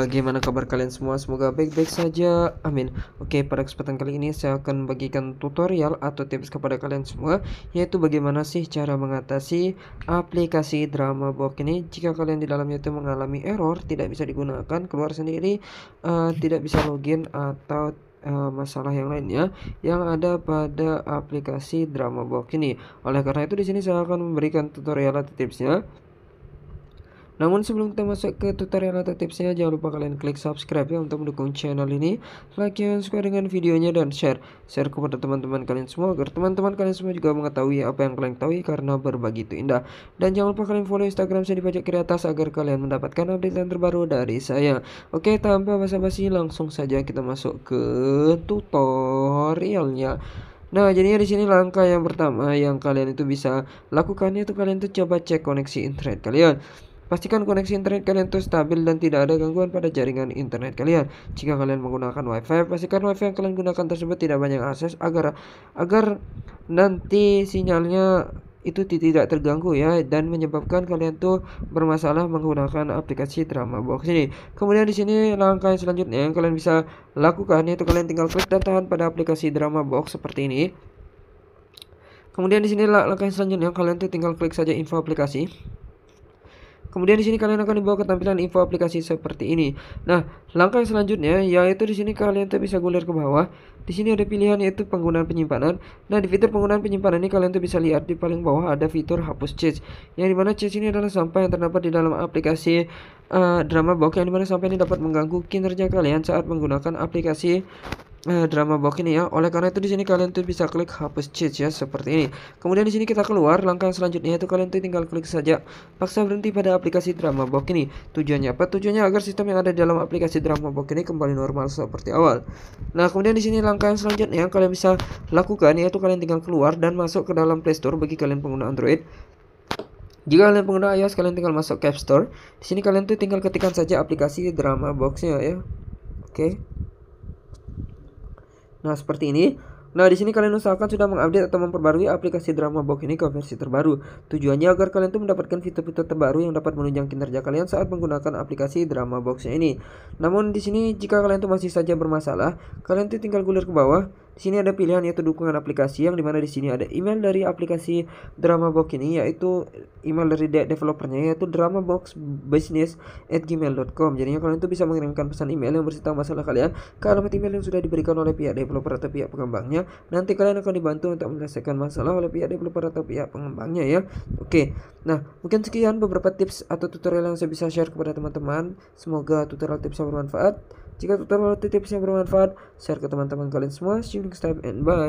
Bagaimana eh, kabar kalian semua? Semoga baik-baik saja. Amin. Oke, pada kesempatan kali ini saya akan bagikan tutorial atau tips kepada kalian semua yaitu bagaimana sih cara mengatasi aplikasi drama box ini jika kalian di dalamnya itu mengalami error, tidak bisa digunakan, keluar sendiri, uh, tidak bisa login atau eh, masalah yang lainnya yang ada pada aplikasi drama box ini. Oleh karena itu di sini saya akan memberikan tutorial atau tipsnya. Namun sebelum kita masuk ke tutorial atau tipsnya jangan lupa kalian klik subscribe ya untuk mendukung channel ini. Like yang suka dengan videonya dan share. Share kepada teman-teman kalian semua agar teman-teman kalian semua juga mengetahui apa yang kalian ketahui karena berbagi itu indah. Dan jangan lupa kalian follow Instagram saya di pojok kiri atas agar kalian mendapatkan update yang terbaru dari saya. Oke, tanpa basa-basi langsung saja kita masuk ke tutorialnya. Nah, jadinya di sini langkah yang pertama yang kalian itu bisa lakukan itu kalian tuh coba cek koneksi internet kalian. Pastikan koneksi internet kalian tuh stabil dan tidak ada gangguan pada jaringan internet kalian. Jika kalian menggunakan WiFi, pastikan WiFi yang kalian gunakan tersebut tidak banyak akses agar agar nanti sinyalnya itu tidak terganggu ya dan menyebabkan kalian tuh bermasalah menggunakan aplikasi drama box ini kemudian di sini langkah yang selanjutnya yang kalian bisa lakukan yaitu kalian tinggal klik dan tahan pada aplikasi drama box seperti ini kemudian di sini langkah yang selanjutnya kalian tuh tinggal klik saja info aplikasi Kemudian di sini kalian akan dibawa ke tampilan info aplikasi seperti ini. Nah, langkah selanjutnya yaitu di sini kalian tuh bisa gulir ke bawah. Di sini ada pilihan yaitu penggunaan penyimpanan. Nah, di fitur penggunaan penyimpanan ini kalian tuh bisa lihat di paling bawah ada fitur hapus cache. Yang dimana cache ini adalah sampah yang terdapat di dalam aplikasi uh, drama box yang dimana sampah ini dapat mengganggu kinerja kalian saat menggunakan aplikasi eh, drama box ini ya. Oleh karena itu di sini kalian tuh bisa klik hapus cheat ya seperti ini. Kemudian di sini kita keluar, langkah selanjutnya itu kalian tuh tinggal klik saja paksa berhenti pada aplikasi drama box ini. Tujuannya apa? Tujuannya agar sistem yang ada dalam aplikasi drama box ini kembali normal seperti awal. Nah, kemudian di sini langkah selanjutnya yang kalian bisa lakukan yaitu kalian tinggal keluar dan masuk ke dalam Play Store bagi kalian pengguna Android. Jika kalian pengguna iOS, kalian tinggal masuk ke App Store. Di sini kalian tuh tinggal ketikkan saja aplikasi drama boxnya ya. Oke. Okay. Nah, seperti ini. Nah, di sini kalian usahakan sudah mengupdate atau memperbarui aplikasi drama box ini ke versi terbaru. Tujuannya agar kalian tuh mendapatkan fitur-fitur terbaru yang dapat menunjang kinerja kalian saat menggunakan aplikasi drama box ini. Namun di sini jika kalian tuh masih saja bermasalah, kalian tuh tinggal gulir ke bawah di sini ada pilihan yaitu dukungan aplikasi yang dimana di sini ada email dari aplikasi Drama Box ini yaitu email dari developernya yaitu dramaboxbusiness@gmail.com. Jadinya kalian itu bisa mengirimkan pesan email yang bercerita masalah kalian ke alamat email yang sudah diberikan oleh pihak developer atau pihak pengembangnya. Nanti kalian akan dibantu untuk menyelesaikan masalah oleh pihak developer atau pihak pengembangnya ya. Oke. Nah, mungkin sekian beberapa tips atau tutorial yang saya bisa share kepada teman-teman. Semoga tutorial tips bermanfaat. Jika tutorial tips tipsnya bermanfaat, share ke teman-teman kalian semua. See you next time and bye.